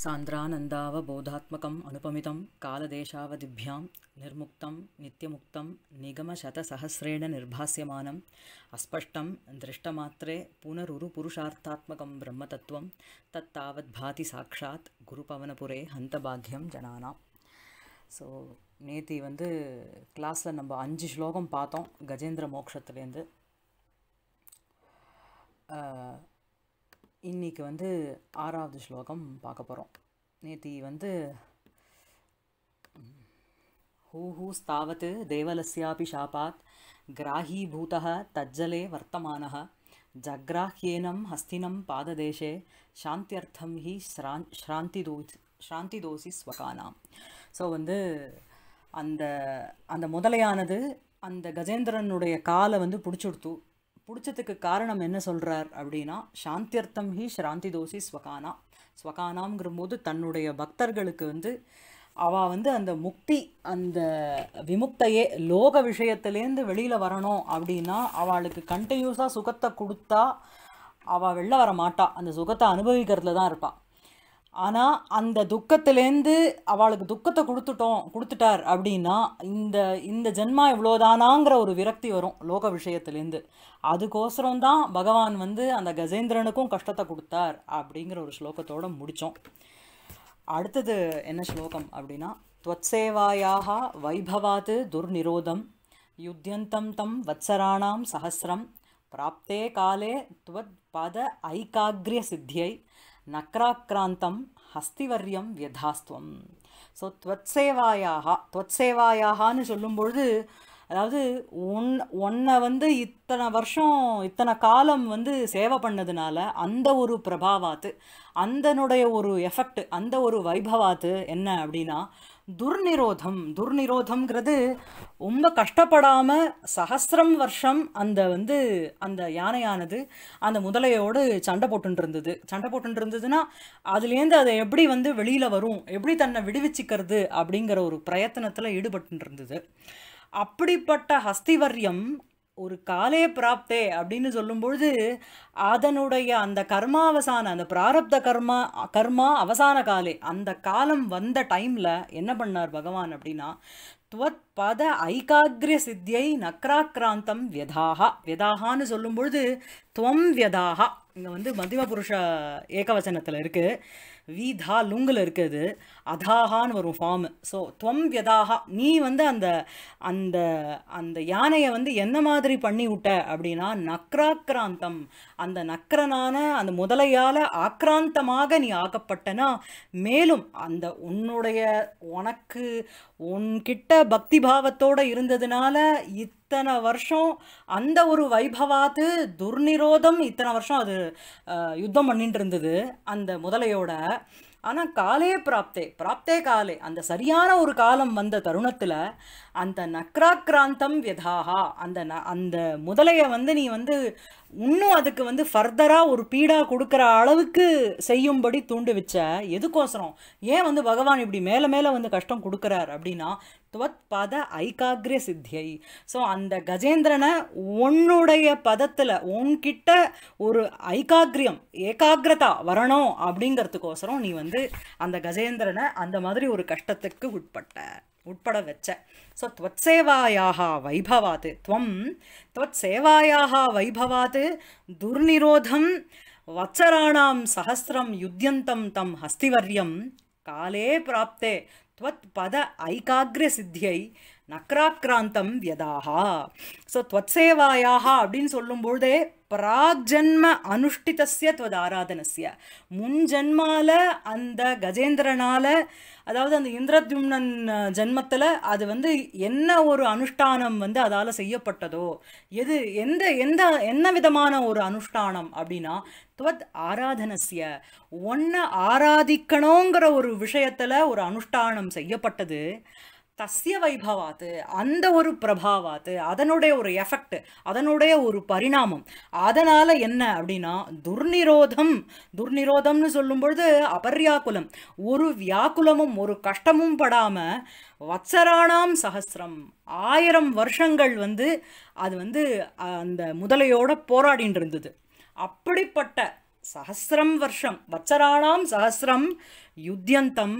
सान्द्रानन्दावबोधात्मकम् अनुपमितं कालदेशावधिभ्यां निर्मुक्तं नित्यमुक्तं निगमशतसहस्रेण निर्भास्यमानम् अस्पष्टं दृष्टमात्रे पुनरुरुपुरुषार्थात्मकं ब्रह्मतत्त्वं तत्तावद्भाति சாட்சாத் குருபவனபுரே ஹந்தபாக்யம் ஜனானா ஸோ நேத்தி வந்து கிளாஸில் நம்ம அஞ்சு ஸ்லோகம் பார்த்தோம் கஜேந்திர மோக்ஷத்துலேருந்து இன்றைக்கி வந்து ஆறாவது ஸ்லோகம் பார்க்க போகிறோம் நேத்தி வந்து ஸ்தாவத்து தேவலஸ்யாபி ஷாபாத் கிராஹீபூத தஜ்ஜலே வர்த்தமான ஜக்ராஹ்யேனம் ஹஸ்தினம் தேசே சாந்தியர்த்தம் ஹி ஸ்ரான் ஸ்ராந்தி தோசி ஸ்வகானாம் ஸோ வந்து அந்த அந்த முதலையானது அந்த கஜேந்திரனுடைய காலை வந்து பிடிச்சுடுத்து பிடிச்சதுக்கு காரணம் என்ன சொல்கிறார் அப்படின்னா சாந்தியர்த்தம் ஹி ஸ்ராந்தி தோசி ஸ்வகானா ஸ்வகானாங்கிற போது தன்னுடைய பக்தர்களுக்கு வந்து அவள் வந்து அந்த முக்தி அந்த விமுக்தையே லோக விஷயத்துலேருந்து வெளியில் வரணும் அப்படின்னா அவளுக்கு கண்டினியூஸாக சுகத்தை கொடுத்தா அவள் வெளில வர மாட்டா அந்த சுகத்தை அனுபவிக்கிறதுல தான் இருப்பாள் ஆனால் அந்த துக்கத்திலேருந்து அவளுக்கு துக்கத்தை கொடுத்துட்டோம் கொடுத்துட்டார் அப்படின்னா இந்த இந்த ஜென்மா இவ்வளோதானாங்கிற ஒரு விரக்தி வரும் லோக விஷயத்துலேருந்து அதுக்கோசரம் தான் பகவான் வந்து அந்த கஜேந்திரனுக்கும் கஷ்டத்தை கொடுத்தார் அப்படிங்கிற ஒரு ஸ்லோகத்தோடு முடித்தோம் அடுத்தது என்ன ஸ்லோகம் அப்படின்னா துவத்சேவாயாக வைபவாத்து துர்நிரோதம் யுத்தியந்தம் தம் வத்சராணாம் சஹசிரம் பிராப்தே காலே துவத் பத ஐகாகிரிய சித்தியை நக்ராக்ராந்தம் ஹஸ்திவர்யம் வியதாஸ்துவம் ஸோ துவத்சேவாயாக துவத்சேவாயாகான்னு சொல்லும்பொழுது அதாவது உன் உன்னை வந்து இத்தனை வருஷம் இத்தனை காலம் வந்து சேவை பண்ணதுனால அந்த ஒரு பிரபாவாத்து அந்தனுடைய ஒரு எஃபெக்ட் அந்த ஒரு வைபவாத்து என்ன அப்படின்னா துர்நிரோதம் துர்நிரோதம்ங்கிறது ரொம்ப கஷ்டப்படாமல் சகசிரம் வருஷம் அந்த வந்து அந்த யானையானது அந்த முதலையோடு சண்டை போட்டுருந்தது சண்டை போட்டுருந்ததுன்னா அதுலேருந்து அதை எப்படி வந்து வெளியில் வரும் எப்படி தன்னை விடுவிச்சிக்கிறது அப்படிங்கிற ஒரு பிரயத்தனத்தில் ஈடுபட்டு இருந்தது அப்படிப்பட்ட ஹஸ்திவர்யம் ஒரு காலே பிராப்தே அப்படின்னு சொல்லும்பொழுது அதனுடைய அந்த கர்மாவசான அந்த பிராரப்த கர்மா கர்மா அவசான காலே அந்த காலம் வந்த டைமில் என்ன பண்ணார் பகவான் அப்படின்னா துவத் பத ஐகாகிரிய சித்தியை நக்ராக்கிராந்தம் வியதாகா வியதாகான்னு சொல்லும்பொழுது துவம் வியதாகா இங்கே வந்து மத்தியம புருஷ ஏகவசனத்தில் இருக்குது வீதா லுங்கில் இருக்குது அதாகான்னு வரும் ஃபார்மு ஸோ துவம் வியதாகா நீ வந்து அந்த அந்த அந்த யானையை வந்து என்ன மாதிரி பண்ணி விட்ட அப்படின்னா நக்ராக்கிராந்தம் அந்த நக்கரனான அந்த முதலையால் ஆக்ராந்தமாக நீ ஆக்கப்பட்டனா மேலும் அந்த உன்னுடைய உனக்கு உன்கிட்ட பக்தி பாவத்தோடு இருந்ததுனால இத்தனை வருஷம் அந்த ஒரு வைபவாத்து துர்நிரோதம் இத்தனை வருஷம் அது யுத்தம் பண்ணிட்டு இருந்தது அந்த முதலையோட ஆனால் காலே பிராப்தே பிராப்தே காலே அந்த சரியான ஒரு காலம் வந்த தருணத்தில் அந்த நக்ராக்கிராந்தம் வியதாகா அந்த ந அந்த முதலையை வந்து நீ வந்து இன்னும் அதுக்கு வந்து ஃபர்தராக ஒரு பீடாக கொடுக்குற அளவுக்கு செய்யும்படி தூண்டு வச்ச எதுக்கோசரம் ஏன் வந்து பகவான் இப்படி மேலே மேலே வந்து கஷ்டம் கொடுக்குறார் அப்படின்னா துவத்பத ஐகாகிரிய சித்தியை ஸோ அந்த கஜேந்திரனை உன்னுடைய பதத்தில் உன்கிட்ட ஒரு ஐகாகிரியம் ஏகாகிரதா வரணும் அப்படிங்கிறதுக்கோசரம் நீ வந்து அந்த கஜேந்திரனை அந்த மாதிரி ஒரு கஷ்டத்துக்கு உட்பட்ட உட்பட வச்ச ஸோ துவத்சேவாயாக வைபவாத்து துவம் துவத்சேவாயாக வைபவாத்து துர்நிரோதம் வச்சராணாம் சகசிரம் யுத்தியந்தம் தம் ஹஸ்திவர்யம் காலே பிராப்தே பத ஐகாகிர சித்தியை நக்ராக்ராந்தம் வியதாகா ஸோ துவத்சேவாயாக அப்படின்னு சொல்லும்பொழுதே பிராஜன்ம அனுஷ்டிதசிய துவது ஆராதனசிய ஜன்மால அந்த கஜேந்திரனால் அதாவது அந்த இந்திரத்யும்னன் ஜென்மத்தில் அது வந்து என்ன ஒரு அனுஷ்டானம் வந்து அதால் செய்யப்பட்டதோ எது எந்த எந்த என்ன விதமான ஒரு அனுஷ்டானம் அப்படின்னா துவத் ஆராதனசிய ஒன்ன ஆராதிக்கணுங்கிற ஒரு விஷயத்தில் ஒரு அனுஷ்டானம் செய்யப்பட்டது தஸ்ய வைபவாத்து அந்த ஒரு பிரபாவாத்து அதனுடைய ஒரு எஃபெக்ட் அதனுடைய ஒரு பரிணாமம் அதனால் என்ன அப்படின்னா துர்நிரோதம் துர்நிரோதம்னு சொல்லும் பொழுது அபர்யாக்குலம் ஒரு வியாக்குலமும் ஒரு கஷ்டமும் படாமல் வத்சராணாம் சகசிரம் ஆயிரம் வருஷங்கள் வந்து அது வந்து அந்த முதலையோட போராடின் இருந்தது அப்படிப்பட்ட சஹசிரம் வருஷம் வச்சராணாம் சஹசிரம் யுத்தியந்தம்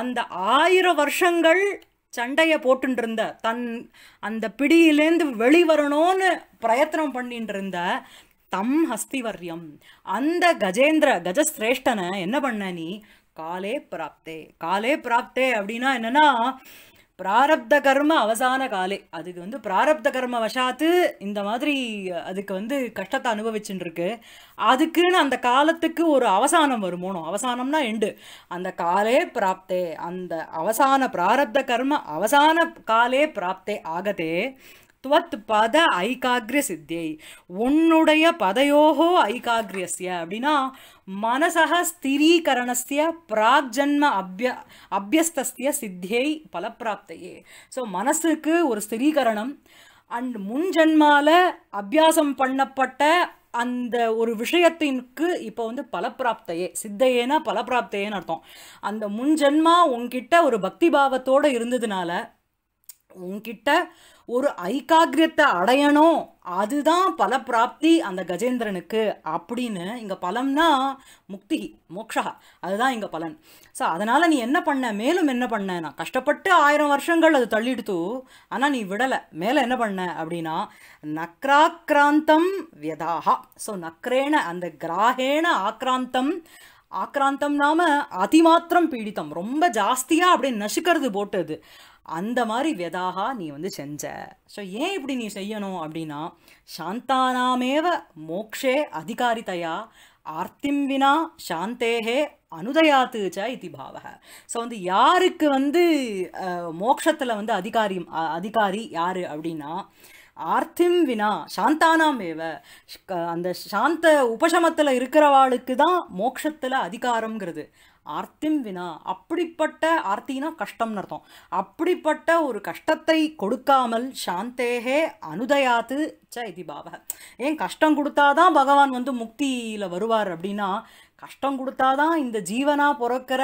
அந்த ஆயிரம் வருஷங்கள் சண்டையை போட்டுருந்த இருந்த தன் அந்த பிடியிலேருந்து வெளிவரணும்னு பிரயத்தனம் பண்ணிட்டு இருந்த தம் ஹஸ்திவர்யம் அந்த கஜேந்திர கஜஸ்ரேஷ்டனை என்ன பண்ண நீ காலே பிராப்தே காலே பிராப்தே அப்படின்னா என்னென்னா பிராரப்த கர்ம அவசான காலே அதுக்கு வந்து பிராரப்த கர்ம வசாத்து இந்த மாதிரி அதுக்கு வந்து கஷ்டத்தை அனுபவிச்சுட்டு இருக்கு அதுக்குன்னு அந்த காலத்துக்கு ஒரு அவசானம் வருமோனும் அவசானம்னா எண்டு அந்த காலே பிராப்தே அந்த அவசான பிராரப்த கர்ம அவசான காலே பிராப்தே ஆகதே த்வத் பத ஐகாகிரிய சித்தியை உன்னுடைய பதையோகோ ஐகாகிரியஸ்ய அப்படின்னா மனசக ஸ்திரீகரணஸ்ய பிராக்ஜன்ம அப்ய அபியஸ்தஸ்திய சித்தியை பலப்பிராப்தையே ஸோ மனசுக்கு ஒரு ஸ்திரீகரணம் அண்ட் ஜன்மால அபியாசம் பண்ணப்பட்ட அந்த ஒரு விஷயத்திற்கு இப்போ வந்து பலப்பிராப்தையே சித்தையேனா பலப்பிராப்தையேன்னு அர்த்தம் அந்த முன்ஜென்மா உன்கிட்ட ஒரு பக்தி பாவத்தோடு இருந்ததுனால உன்கிட்ட ஒரு ஐக்காகிரியத்தை அடையணும் அதுதான் பல பிராப்தி அந்த கஜேந்திரனுக்கு அப்படின்னு இங்கே பலம்னா முக்தி மோக்ஷா அதுதான் இங்கே பலன் ஸோ அதனால் நீ என்ன பண்ண மேலும் என்ன பண்ண நான் கஷ்டப்பட்டு ஆயிரம் வருஷங்கள் அது தள்ளிடுத்து ஆனால் நீ விடலை மேலே என்ன பண்ண அப்படின்னா நக்ராக்ராந்தம் வியதாகா ஸோ நக்ரேன அந்த கிராகேன ஆக்ராந்தம் ஆக்ராந்தம் நாம அதிமாத்திரம் பீடித்தம் ரொம்ப ஜாஸ்தியாக அப்படியே நசுக்கிறது போட்டது அந்த மாதிரி வெதாகா நீ வந்து செஞ்ச ஸோ ஏன் இப்படி நீ செய்யணும் அப்படின்னா சாந்தானாமேவ மோக்ஷே அதிகாரிதையா ஆர்த்திம் வினா சாந்தேகே அனுதயாத்துச்ச இது பாவ ஸோ வந்து யாருக்கு வந்து மோக்ஷத்தில் வந்து அதிகாரி அதிகாரி யார் அப்படின்னா ஆர்த்திம் வினா சாந்தானாமேவ அந்த சாந்த உபசமத்தில் இருக்கிறவாளுக்கு தான் மோக்ஷத்தில் அதிகாரங்கிறது ஆர்த்திம் வினா அப்படிப்பட்ட ஆர்த்தினா கஷ்டம்னு அர்த்தம் அப்படிப்பட்ட ஒரு கஷ்டத்தை கொடுக்காமல் சாந்தேகே அனுதயாத்து ச இது பாவ ஏன் கஷ்டம் கொடுத்தாதான் பகவான் வந்து முக்தியில் வருவார் அப்படின்னா கஷ்டம் கொடுத்தாதான் இந்த ஜீவனாக பிறக்கிற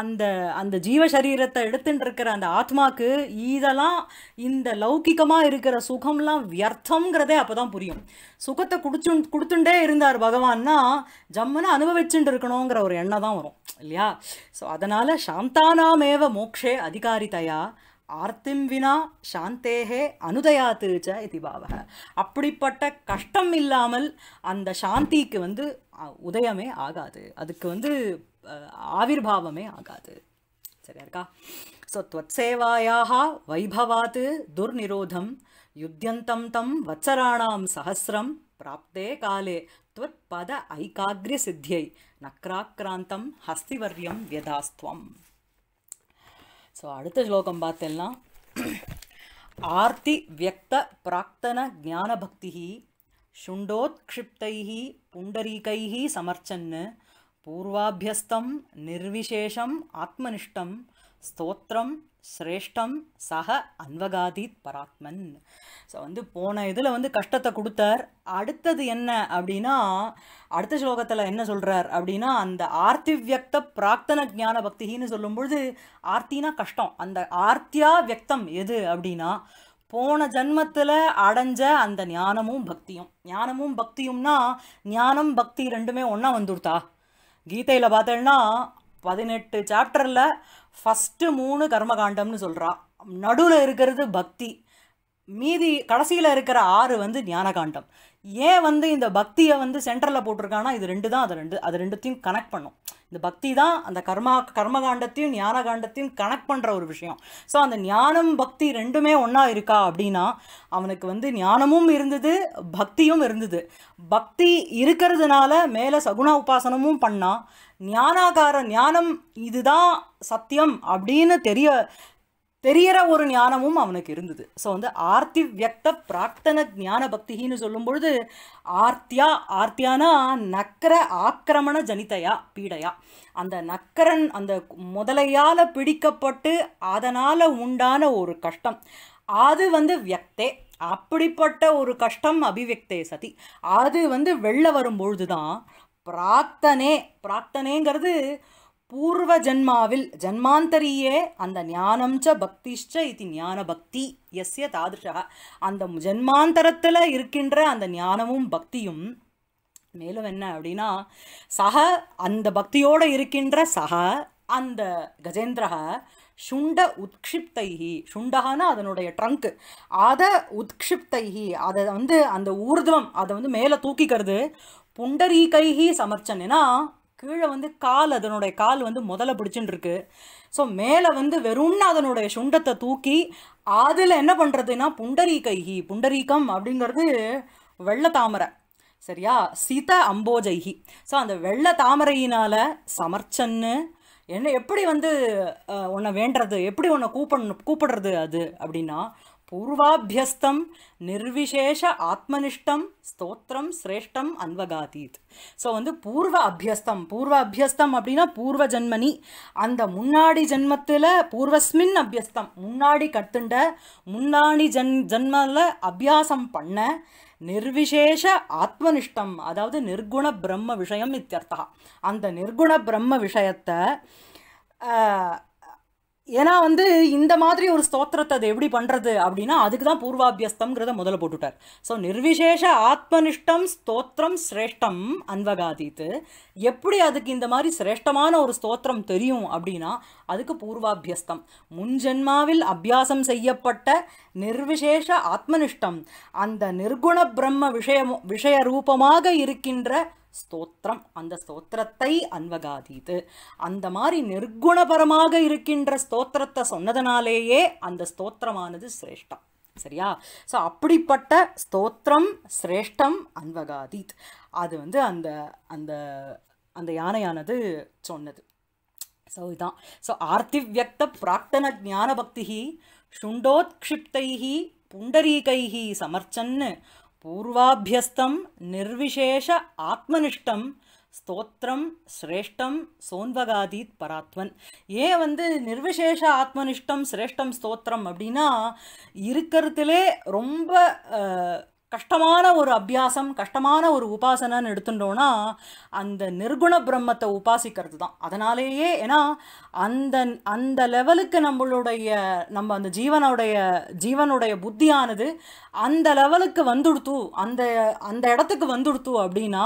அந்த அந்த ஜீவ சரீரத்தை எடுத்துட்டு இருக்கிற அந்த ஆத்மாக்கு இதெல்லாம் இந்த லௌகிக்கமாக இருக்கிற சுகம்லாம் வியர்த்தங்கிறதே அப்போ தான் புரியும் சுகத்தை குடிச்சு கொடுத்துட்டே இருந்தார் பகவான்னா ஜம்முன்னு அனுபவிச்சுட்டு இருக்கணுங்கிற ஒரு எண்ணம் தான் வரும் இல்லையா ஸோ அதனால் சாந்தானாமேவ மோக்ஷே அதிகாரிதையா ஆர்த்திம் வினா சாந்தேகே அனுதயாத்துச்ச இது பாவக அப்படிப்பட்ட கஷ்டம் இல்லாமல் அந்த சாந்திக்கு வந்து உதயமே ஆகாது அதுக்கு வந்து आविर्भावमे आगात् சரியா सो त्वत्सेवायाः वैभवात् दुर्निरोधं युध्यन्तं तं वत्सराणां सहस्रं प्राप्ते काले त्वत्पद ऐकाग्र्यसिद्ध्यै नक्राक्रान्तं हस्तिवर्यं व्यधास्त्वम् ஸோ அடுத்த ஸ்லோகம் பார்த்தேன்னா ஆர்த்தி வியக்த பிராக்தன ஜானபக்தி சுண்டோத்க்ஷிப்தை புண்டரீகை சமர்ச்சன்னு பூர்வாபியஸ்தம் நிர்விசேஷம் ஆத்மனிஷ்டம் ஸ்தோத்திரம் சிரேஷ்டம் சக அன்வகாதீத் பராத்மன் ஸோ வந்து போன இதில் வந்து கஷ்டத்தை கொடுத்தார் அடுத்தது என்ன அப்படின்னா அடுத்த ஸ்லோகத்தில் என்ன சொல்கிறார் அப்படின்னா அந்த ஆர்த்தி வியக்த பிரார்த்தன ஜான பக்தின்னு சொல்லும்பொழுது ஆர்த்தினா கஷ்டம் அந்த ஆர்த்தியா வியக்தம் எது அப்படின்னா போன ஜன்மத்தில் அடைஞ்ச அந்த ஞானமும் பக்தியும் ஞானமும் பக்தியும்னா ஞானம் பக்தி ரெண்டுமே ஒன்றா வந்துடுதா கீதையில் பார்த்தோம்னா பதினெட்டு சாப்டரில் ஃபஸ்ட்டு மூணு கர்மகாண்டம்னு சொல்கிறா நடுவில் இருக்கிறது பக்தி மீதி கடைசியில் இருக்கிற ஆறு வந்து ஞானகாண்டம் ஏன் வந்து இந்த பக்தியை வந்து சென்டரில் போட்டிருக்கான்னா இது ரெண்டு தான் அது ரெண்டு அது ரெண்டுத்தையும் கனெக்ட் பண்ணும் இந்த பக்தி தான் அந்த கர்மா கர்மகாண்டத்தையும் ஞான காண்டத்தையும் கனெக்ட் பண்ணுற ஒரு விஷயம் ஸோ அந்த ஞானம் பக்தி ரெண்டுமே ஒன்றா இருக்கா அப்படின்னா அவனுக்கு வந்து ஞானமும் இருந்தது பக்தியும் இருந்தது பக்தி இருக்கிறதுனால மேலே சகுண உபாசனமும் பண்ணால் ஞானாகார ஞானம் இதுதான் சத்தியம் அப்படின்னு தெரிய தெரியற ஒரு ஞானமும் அவனுக்கு இருந்தது ஸோ வந்து ஆர்த்தி வியக்த பிரார்த்தன ஞான பக்திகின்னு சொல்லும் பொழுது ஆர்த்தியா ஆர்த்தியானா நக்கர ஆக்கிரமண ஜனிதையா பீடையா அந்த நக்கரன் அந்த முதலையால் பிடிக்கப்பட்டு அதனால் உண்டான ஒரு கஷ்டம் அது வந்து வியக்தே அப்படிப்பட்ட ஒரு கஷ்டம் அபிவியக்தே சதி அது வந்து வெளில வரும்பொழுது தான் பிரார்த்தனே பிரார்த்தனைங்கிறது பூர்வ ஜன்மாவில் ஜன்மாந்தரியே அந்த ச பக்திஷ்ட இது ஞான பக்தி எஸ்ய தாதிருஷா அந்த ஜன்மாந்தரத்தில் இருக்கின்ற அந்த ஞானமும் பக்தியும் மேலும் என்ன அப்படின்னா சக அந்த பக்தியோடு இருக்கின்ற சக அந்த கஜேந்திரக சுண்ட உத்க்ஷிப்தைஹி சுண்டகான அதனுடைய ட்ரங்க் அதை உத்க்ஷிப்தைஹி அதை வந்து அந்த ஊர்துவம் அதை வந்து மேலே தூக்கிக்கிறது புண்டரீகைஹி சமர்ச்சனைனா கீழே வந்து கால் அதனுடைய கால் வந்து முதல்ல பிடிச்சுன்னு இருக்கு ஸோ மேலே வந்து வெறும்னு அதனுடைய சுண்டத்தை தூக்கி அதில் என்ன பண்ணுறதுன்னா புண்டரீகைகி புண்டரீகம் அப்படிங்கிறது வெள்ளை தாமரை சரியா சீத அம்போஜைகி ஸோ அந்த வெள்ள தாமரையினால் சமர்ச்சன்னு என்ன எப்படி வந்து உன்னை வேண்டுறது எப்படி உன்னை கூப்பிடணும் கூப்பிடுறது அது அப்படின்னா பூர்வாபியஸ்தம் நிர்விசேஷ ஆத்மனிஷ்டம் ஸ்தோத்திரம் சிரேஷ்டம் அன்வகாதீத் ஸோ வந்து பூர்வ அபியஸ்தம் பூர்வ அபியஸ்தம் அப்படின்னா பூர்வ ஜென்மனி அந்த முன்னாடி ஜென்மத்தில் பூர்வஸ்மின் அபியஸ்தம் முன்னாடி கற்றுண்ட முன்னாடி ஜென் ஜென்மில் அபியாசம் பண்ண நிர்விசேஷ ஆத்மனிஷ்டம் அதாவது நிர்குண பிரம்ம விஷயம் இத்தியர்த்தா அந்த நிர்குண பிரம்ம விஷயத்தை ஏன்னா வந்து இந்த மாதிரி ஒரு ஸ்தோத்திரத்தை அது எப்படி பண்ணுறது அப்படின்னா அதுக்கு தான் பூர்வாபியஸ்தம்ங்கிறத முதல்ல போட்டுட்டார் ஸோ நிர்விசேஷ ஆத்மனிஷ்டம் ஸ்தோத்திரம் சிரேஷ்டம் அன்வகாதித்து எப்படி அதுக்கு இந்த மாதிரி சிரேஷ்டமான ஒரு ஸ்தோத்திரம் தெரியும் அப்படின்னா அதுக்கு பூர்வாபியஸ்தம் முன்ஜென்மாவில் அபியாசம் செய்யப்பட்ட நிர்விசேஷ ஆத்மனிஷ்டம் அந்த நிர்குண பிரம்ம விஷய விஷய ரூபமாக இருக்கின்ற ஸ்தோத்திரம் அந்த ஸ்தோத்திரத்தை அன்வகாதீது அந்த மாதிரி நிர்குணபரமாக இருக்கின்ற ஸ்தோத்திரத்தை சொன்னதனாலேயே அந்த ஸ்தோத்திரமானது சிரேஷ்டம் சரியா ஸோ அப்படிப்பட்ட ஸ்தோத்திரம் சிரேஷ்டம் அன்வகாதீத் அது வந்து அந்த அந்த அந்த யானையானது சொன்னது ஸோ இதுதான் ஸோ ஆர்த்திவியக்த பிராக்தன ஜானபக்தி சுண்டோத்க்ஷிப்தைஹி புண்டரீகைஹி சமர்ச்சன்னு பூர்வாபியஸ்தம் நிர்விசேஷ ஆத்மனிஷ்டம் ஸ்தோத்திரம் சிரேஷ்டம் சோன்பகாதீத் பராத்மன் ஏன் வந்து நிர்விசேஷ ஆத்மனிஷ்டம் சிரேஷ்டம் ஸ்தோத்திரம் அப்படின்னா இருக்கிறதுலே ரொம்ப கஷ்டமான ஒரு அபியாசம் கஷ்டமான ஒரு உபாசனைன்னு எடுத்துட்டோன்னா அந்த நிர்குண பிரம்மத்தை உபாசிக்கிறது தான் அதனாலேயே ஏன்னா அந்த அந்த லெவலுக்கு நம்மளுடைய நம்ம அந்த ஜீவனுடைய ஜீவனுடைய புத்தியானது அந்த லெவலுக்கு வந்துடுத்து அந்த அந்த இடத்துக்கு வந்துடுத்து அப்படின்னா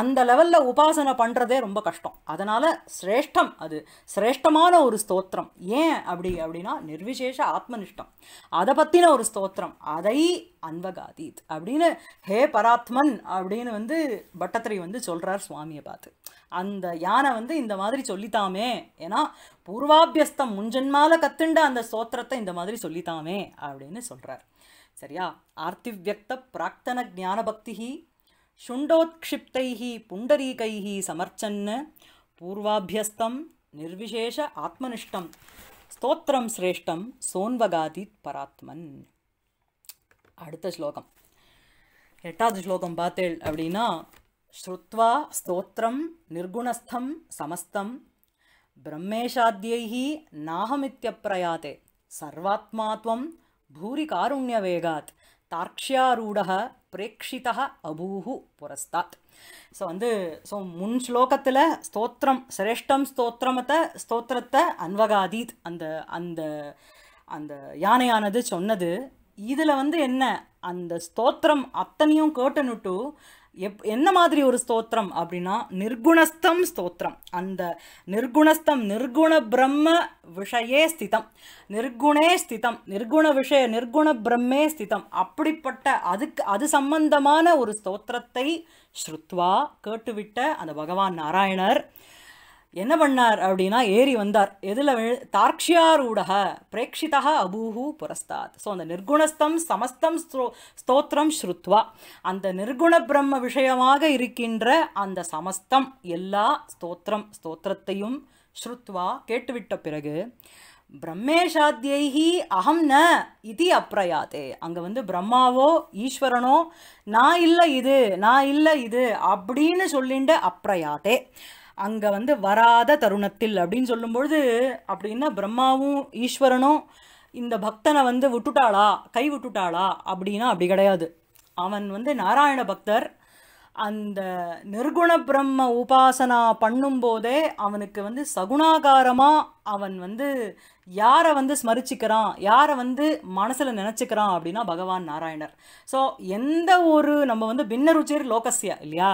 அந்த லெவலில் உபாசனை பண்ணுறதே ரொம்ப கஷ்டம் அதனால் சிரேஷ்டம் அது சிரேஷ்டமான ஒரு ஸ்தோத்திரம் ஏன் அப்படி அப்படின்னா நிர்விசேஷ ஆத்மனிஷ்டம் அதை பற்றின ஒரு ஸ்தோத்திரம் அதை அன்பகாதீத் அப்படின்னு ஹே பராத்மன் அப்படின்னு வந்து பட்டத்திரை வந்து சொல்கிறார் சுவாமியை பார்த்து அந்த யானை வந்து இந்த மாதிரி சொல்லித்தாமே ஏன்னா பூர்வாபியஸ்தம் முஞ்சன்மால கத்துண்ட அந்த ஸ்தோத்திரத்தை இந்த மாதிரி சொல்லித்தாமே அப்படின்னு சொல்கிறார் சரியா ஆர்த்திவியக்த பிராக்தன ஜானபக்தி சுண்டோத்ஷிப்தைஹி புண்டரீகைஹி சமர்ச்சன்னு பூர்வாபியஸ்தம் நிர்விசேஷ ஆத்மனிஷ்டம் ஸ்தோத்திரம் சிரேஷ்டம் சோன்வகாதித் பராத்மன் அடுத்த ஸ்லோகம் எட்டாவது ஸ்லோகம் பார்த்தேள் அப்படின்னா ஸ்ருத்வா ஸ்தோத்திரம் நிர்குணஸ்தம் சமஸ்தம் பிரம்மேஷாத்யி நாகமித்யப்பிரயாத்தே சர்வாத்மாத்வம் பூரி காருண்ய வேகாத் தார்க்ஷியாரூட பிரேக்ஷிதா அபூஹு புரஸ்தாத் ஸோ வந்து ஸோ முன் ஸ்லோகத்தில் ஸ்தோத்திரம் சிரேஷ்டம் ஸ்தோத்திரமத்தை ஸ்தோத்திரத்தை அன்வகாதீத் அந்த அந்த அந்த யானையானது சொன்னது இதில் வந்து என்ன அந்த ஸ்தோத்திரம் அத்தனையும் கேட்டனுட்டு எப் என்ன மாதிரி ஒரு ஸ்தோத்திரம் அப்படின்னா நிர்குணஸ்தம் ஸ்தோத்திரம் அந்த நிர்குணஸ்தம் நிர்குண பிரம்ம விஷயே ஸ்திதம் நிர்குணே ஸ்திதம் நிர்குண விஷய நிர்குண பிரம்மே ஸ்திதம் அப்படிப்பட்ட அதுக்கு அது சம்பந்தமான ஒரு ஸ்தோத்திரத்தை ஸ்ருத்வா கேட்டுவிட்ட அந்த பகவான் நாராயணர் என்ன பண்ணார் அப்படின்னா ஏறி வந்தார் எதில் தார்க்ஷியாரூடக பிரேக்ஷிதா அபூஹு புரஸ்தாத் ஸோ அந்த நிர்குணஸ்தம் சமஸ்தம் ஸ்தோ ஸ்தோத்திரம் ஸ்ருத்வா அந்த நிர்குண பிரம்ம விஷயமாக இருக்கின்ற அந்த சமஸ்தம் எல்லா ஸ்தோத்திரம் ஸ்தோத்திரத்தையும் ஸ்ருத்வா கேட்டுவிட்ட பிறகு பிரம்மேஷாத்யி அகம் ந இது அப்ரயாதே அங்கே வந்து பிரம்மாவோ ஈஸ்வரனோ நான் இல்லை இது நான் இல்லை இது அப்படின்னு சொல்லிட்டு அப்ரயாதே அங்கே வந்து வராத தருணத்தில் அப்படின்னு சொல்லும்பொழுது அப்படின்னா பிரம்மாவும் ஈஸ்வரனும் இந்த பக்தனை வந்து விட்டுட்டாளா கை விட்டுட்டாளா அப்படின்னா அப்படி கிடையாது அவன் வந்து நாராயண பக்தர் அந்த நிர்குண பிரம்ம உபாசனா பண்ணும்போதே அவனுக்கு வந்து சகுணாகாரமாக அவன் வந்து யாரை வந்து ஸ்மரிச்சிக்கிறான் யாரை வந்து மனசில் நினச்சிக்கிறான் அப்படின்னா பகவான் நாராயணர் ஸோ எந்த ஒரு நம்ம வந்து பின்ன ருச்சியர் இல்லையா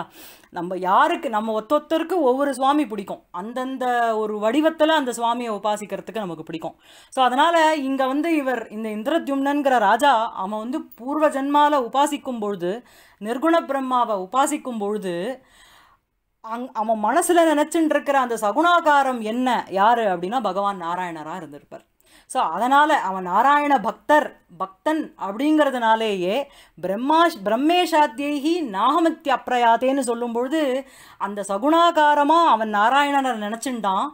நம்ம யாருக்கு நம்ம ஒத்தொத்தருக்கு ஒவ்வொரு சுவாமி பிடிக்கும் அந்தந்த ஒரு வடிவத்தில் அந்த சுவாமியை உபாசிக்கிறதுக்கு நமக்கு பிடிக்கும் ஸோ அதனால் இங்கே வந்து இவர் இந்த இந்திரத்யும்னங்கிற ராஜா அவன் வந்து பூர்வ ஜென்மாவில் உபாசிக்கும் பொழுது நிர்குண பிரம்மாவை உபாசிக்கும் பொழுது அங் அவன் மனசில் நினச்சின்னு இருக்கிற அந்த சகுணாகாரம் என்ன யார் அப்படின்னா பகவான் நாராயணராக இருந்திருப்பார் ஸோ அதனால் அவன் நாராயண பக்தர் பக்தன் அப்படிங்கிறதுனாலேயே பிரம்மா பிரம்மேஷாத்தியகி நாகமத்தி அப்ரயாதேன்னு சொல்லும்பொழுது அந்த சகுணாகாரமாக அவன் நாராயணனை நினச்சின்டான்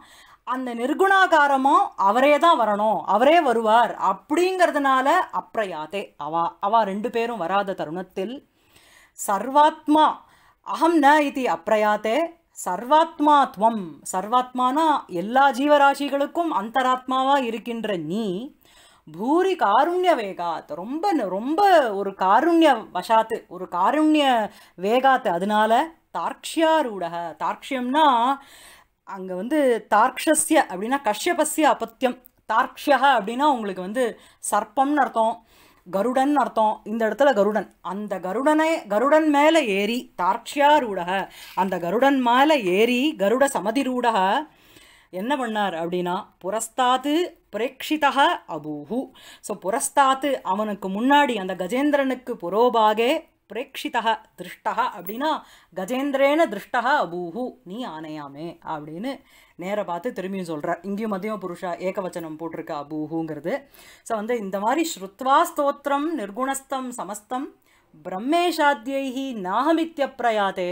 அந்த நிர்குணாகாரமும் அவரே தான் வரணும் அவரே வருவார் அப்படிங்கிறதுனால அப்ரயாதே அவா அவா ரெண்டு பேரும் வராத தருணத்தில் சர்வாத்மா அகம் ந இது அப்ரயாத்தே சர்வாத்மா துவம் சர்வாத்மானா எல்லா ஜீவராசிகளுக்கும் அந்தராத்மாவாக இருக்கின்ற நீ பூரி காருண்ய வேகாத் ரொம்ப ரொம்ப ஒரு காருண்ய வசாத்து ஒரு காருண்ய வேகாத்து அதனால தார்க்ஷியாரூடக தார்க்ஷியம்னா அங்கே வந்து தார்க்ஷஸ்ய அப்படின்னா கஷ்யபஸ்ய அபத்தியம் தார்க்ஷியா அப்படின்னா உங்களுக்கு வந்து சர்ப்பம்னு அர்த்தம் கருடன் அர்த்தம் இந்த இடத்துல கருடன் அந்த கருடனை கருடன் மேலே ஏறி தார்க்ஷியாரூடக அந்த கருடன் மேலே ஏறி கருட சமதிரூடக என்ன பண்ணார் அப்படின்னா புரஸ்தாத்து பிரேக்ஷிதா அபூஹு ஸோ புரஸ்தாத்து அவனுக்கு முன்னாடி அந்த கஜேந்திரனுக்கு புரோபாகே பிரேக்ஷிதா திருஷ்டா அப்படின்னா கஜேந்திரேன திருஷ்டா அபூஹு நீ ஆனையாமே அப்படின்னு நேராக பார்த்து திரும்பியும் சொல்கிறார் இங்கேயும் மதியம புருஷா ஏகவச்சனம் போட்டிருக்க அபூஹுங்கிறது ஸோ வந்து இந்த மாதிரி ஸ்ருத்வா ஸ்தோத்திரம் நிர்குணஸ்தம் சமஸ்தம் பிரம்மேஷாத்யி நாகமித்ய பிரயாத்தே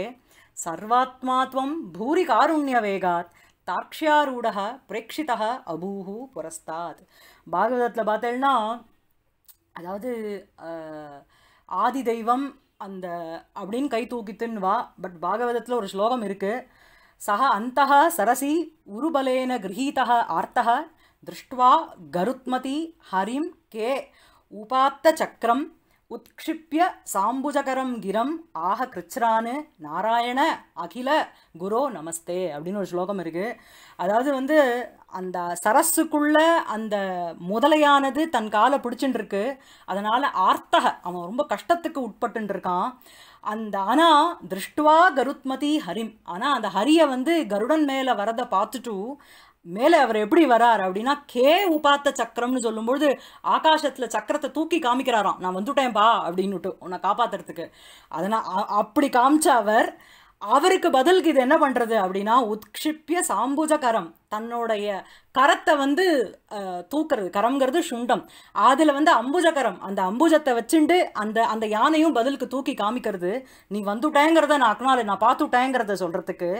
சர்வாத்மாத்வம் பூரி காருண்ய வேகாத் தாக்ஷியாரூடா பிரேக்ஷிதா அபூஹு புரஸ்தாத் பாகவதத்தில் பார்த்தேன்னா அதாவது ஆதி தெய்வம் அந்த அப்படின்னு கை தூக்கித்துன்னு வா பட் பாகவதத்தில் ஒரு ஸ்லோகம் இருக்குது சக அந்த சரசி உருபலேன கிரகீதா ஆர்த்தக திருஷ்டுவா கருத்மதி ஹரிம் கே உபாத்த சக்கரம் உத்க்ஷிப்பிய சாம்புஜகரம் கிரம் ஆக கிருச்சரானு நாராயண அகில குரோ நமஸ்தே அப்படின்னு ஒரு ஸ்லோகம் இருக்குது அதாவது வந்து அந்த சரஸுக்குள்ள அந்த முதலையானது தன் காலை பிடிச்சுட்டு இருக்கு அதனால் ஆர்த்தக அவன் ரொம்ப கஷ்டத்துக்கு உட்பட்டு இருக்கான் அந்த ஆனால் திருஷ்டுவா கருத்மதி ஹரிம் ஆனால் அந்த ஹரியை வந்து கருடன் மேலே வரதை பார்த்துட்டு மேலே அவர் எப்படி வரார் அப்படின்னா கே உபாத்த சக்கரம்னு சொல்லும்பொழுது ஆகாசத்தில் சக்கரத்தை தூக்கி காமிக்கிறாராம் நான் வந்துட்டேன்பா அப்படின்னுட்டு உன்னை காப்பாத்துறதுக்கு அதனால் அப்படி காமிச்ச அவர் அவருக்கு பதிலுக்கு இது என்ன பண்ணுறது அப்படின்னா உத்ஷிப்பிய சாம்புஜ கரம் தன்னுடைய கரத்தை வந்து தூக்குறது கரம்ங்கிறது சுண்டம் அதில் வந்து அம்புஜகரம் அந்த அம்புஜத்தை வச்சுட்டு அந்த அந்த யானையும் பதிலுக்கு தூக்கி காமிக்கிறது நீ வந்துட்டேங்கிறத நான் அக்னால நான் பார்த்துட்டேங்கிறத சொல்கிறதுக்கு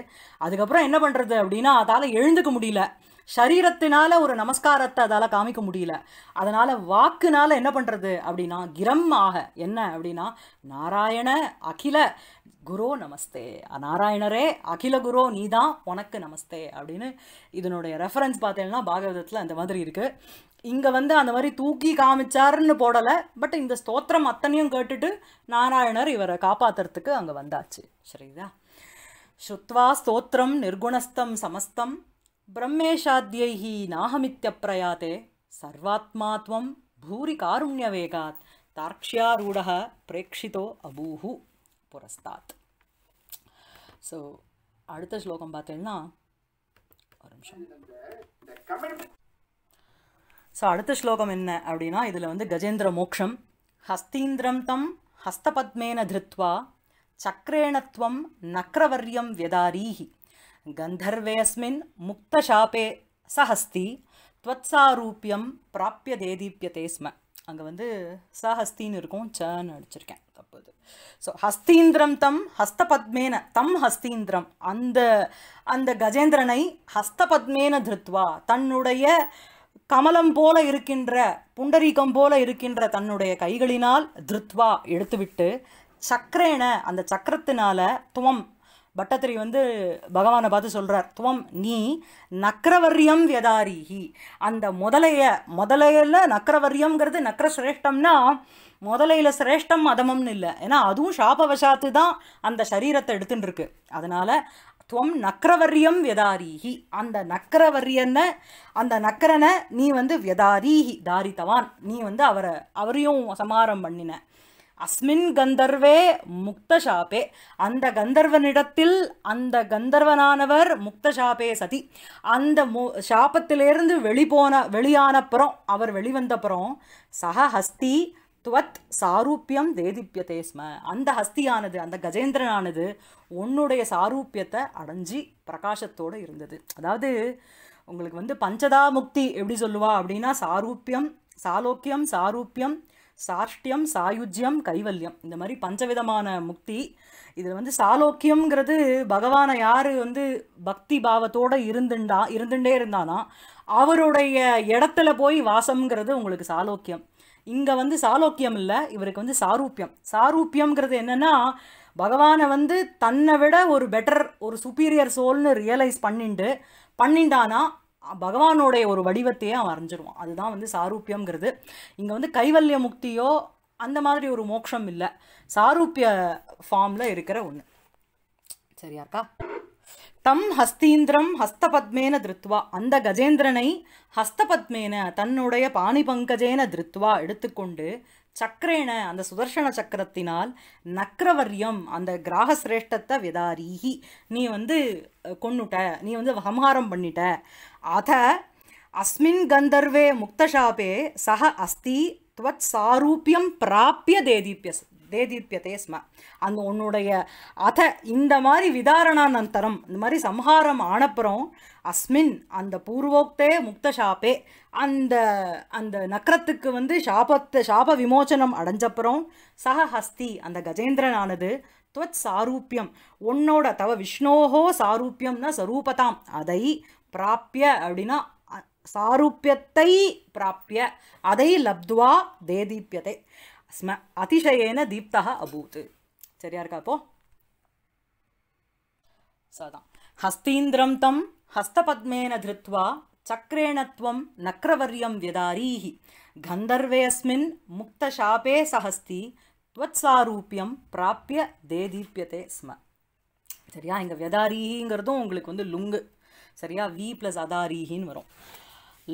அதுக்கப்புறம் என்ன பண்ணுறது அப்படின்னா அதால் எழுந்துக்க முடியல சரீரத்தினால ஒரு நமஸ்காரத்தை அதால் காமிக்க முடியல அதனால் வாக்குனால என்ன பண்ணுறது அப்படின்னா கிரம் ஆக என்ன அப்படின்னா நாராயண அகில குரோ நமஸ்தே நாராயணரே அகில குரோ நீ தான் உனக்கு நமஸ்தே அப்படின்னு இதனுடைய ரெஃபரன்ஸ் பார்த்தீங்கன்னா பாகவதத்தில் அந்த மாதிரி இருக்குது இங்கே வந்து அந்த மாதிரி தூக்கி காமிச்சாருன்னு போடலை பட் இந்த ஸ்தோத்திரம் அத்தனையும் கேட்டுட்டு நாராயணர் இவரை காப்பாற்றுறதுக்கு அங்கே வந்தாச்சு சரிதா ஸ்ருத்வா ஸ்தோத்திரம் நிர்குணஸ்தம் சமஸ்தம் ब्रह्मेशाद्यैः नाहमित्यप्रयाते सर्वात्मात्वं भूरिकारुण्यवेगात् तार्क्ष्यारूढः பிரேக்ஷிதோ அபூஹு புரஸ்தாத் ஸோ அடுத்த ஸ்லோகம் பார்த்தீங்கன்னா ஸோ அடுத்த ஸ்லோகம் என்ன அப்படின்னா இதில் வந்து கஜேந்திர மோக்ஷம் ஹஸ்தீந்திரம் தம் ஹஸ்தபத்மேன திருத்வா சக்கரேணத்வம் நக்ரவர்யம் வியதாரீஹி கந்தர்வேஸ்மின் முக்தஷாபே சஹஸ்தி துவத்சாரூபியம் பிராப்பிய தேதீபியதே ஸ்ம அங்கே வந்து சஹஸ்தின்னு இருக்கும் சன்னு அடிச்சிருக்கேன் தப்புது ஸோ ஹஸ்தீந்திரம் தம் ஹஸ்தபத்மேன தம் ஹஸ்தீந்திரம் அந்த அந்த கஜேந்திரனை ஹஸ்தபத்மேன திருத்வா தன்னுடைய கமலம் போல இருக்கின்ற புண்டரீகம் போல இருக்கின்ற தன்னுடைய கைகளினால் திருத்வா எடுத்துவிட்டு சக்கரேன அந்த சக்கரத்தினால துவம் பட்டத்திரி வந்து பகவானை பார்த்து சொல்கிறார் துவம் நீ நக்கரவர்யம் வியதாரிஹி அந்த முதலைய முதலையில் நக்ர சிரேஷ்டம்னா முதலையில் சிரேஷ்டம் மதமம்னு இல்லை ஏன்னா அதுவும் ஷாபவசாத்து தான் அந்த சரீரத்தை எடுத்துட்டுருக்கு அதனால் துவம் நக்கரவர்யம் வியதாரீஹி அந்த நக்கரவர்யனை அந்த நக்கரனை நீ வந்து வியதாரீஹி தாரித்தவான் நீ வந்து அவரை அவரையும் சமாரம் பண்ணின அஸ்மின் கந்தர்வே முக்தஷாபே அந்த கந்தர்வனிடத்தில் அந்த கந்தர்வனானவர் முக்தஷாபே சதி அந்த மு ஷாபத்திலேருந்து வெளிப்போன வெளியானப்புறம் அவர் வெளிவந்தப்புறம் சக ஹஸ்தி துவத் சாரூபியம் வேதிப்பியதே ஸ்ம அந்த ஹஸ்தியானது அந்த கஜேந்திரனானது உன்னுடைய சாரூபியத்தை அடைஞ்சி பிரகாசத்தோடு இருந்தது அதாவது உங்களுக்கு வந்து பஞ்சதா முக்தி எப்படி சொல்லுவா அப்படின்னா சாரூபியம் சாலோக்கியம் சாரூபியம் சாஷ்டியம் சாயுஜ்யம் கைவல்யம் இந்த மாதிரி பஞ்சவிதமான முக்தி இதில் வந்து சாலோக்கியம்ங்கிறது பகவானை யார் வந்து பக்தி பாவத்தோடு இருந்துண்டா இருந்துட்டே இருந்தானா அவருடைய இடத்துல போய் வாசம்ங்கிறது உங்களுக்கு சாலோக்கியம் இங்கே வந்து சாலோக்கியம் இல்லை இவருக்கு வந்து சாரூப்பியம் சாரூப்பியம்ங்கிறது என்னென்னா பகவானை வந்து தன்னை விட ஒரு பெட்டர் ஒரு சுப்பீரியர் சோல்னு ரியலைஸ் பண்ணிண்டு பண்ணிண்டானா பகவானுடைய ஒரு வடிவத்தையே அவன் வரைஞ்சிருவான் அதுதான் வந்து சாரூபியம்ங்கிறது இங்கே வந்து கைவல்ய முக்தியோ அந்த மாதிரி ஒரு மோட்சம் இல்லை சாரூபிய ஃபார்மில் இருக்கிற ஒன்று சரியாக்கா தம் ஹஸ்தீந்திரம் ஹஸ்தபத்மேன திருத்வா அந்த கஜேந்திரனை ஹஸ்தபத்மேன தன்னுடைய பாணி பங்கஜேன திருத்வா எடுத்துக்கொண்டு சக்கரேன அந்த சுதர்சன சக்கரத்தினால் நக்ரவர்யம் அந்த கிராக விதாரீகி நீ வந்து கொன்னுட்ட நீ வந்து சம்ஹாரம் பண்ணிட்ட அஸ்மின் கந்தர்வே गन्धर्वे சக அஸ்தி துவத் சாரூபியம் பிராபிய देदीप्यस् தேதீர்ப்பியதே ஸ்ம அந்த உன்னுடைய அத இந்த மாதிரி விதாரணானந்தரம் இந்த மாதிரி சம்ஹாரம் ஆனப்புறம் அஸ்மின் அந்த பூர்வோக்தே முக்த ஷாப்பே அந்த அந்த நக்கரத்துக்கு வந்து ஷாபத்தை ஷாப விமோச்சனம் அடைஞ்சப்புறம் சக ஹஸ்தி அந்த கஜேந்திரனானது துவத் சாரூப்பியம் உன்னோட தவ விஷ்ணோகோ சாரூபியம்னா சரூபதாம் அதை பிராப்பிய அப்படின்னா சாரூபியத்தை பிராப்பிய அதை லப்துவா தேதீப்பியத்தை ஸ்ம அதிசயேன தீப்தா அபூத் சரியா இருக்கா அப்போ சதான் ஹஸ்தீந்திரம் தம் ஹஸ்தபத்மேன திருத்வா சக்கரேணத்வம் நக்ரவரியம் வியதாரீஹி கந்தர்வேஸ்மின் முக்தசாபே சஹஸ்தி துவத்சாரூபியம் பிராப்பிய தேதீப்பியதே ஸ்ம சரியா இங்கே வியதாரீங்கிறதும் உங்களுக்கு வந்து லுங்கு சரியா வி ப்ளஸ் அதாரீஹின்னு வரும்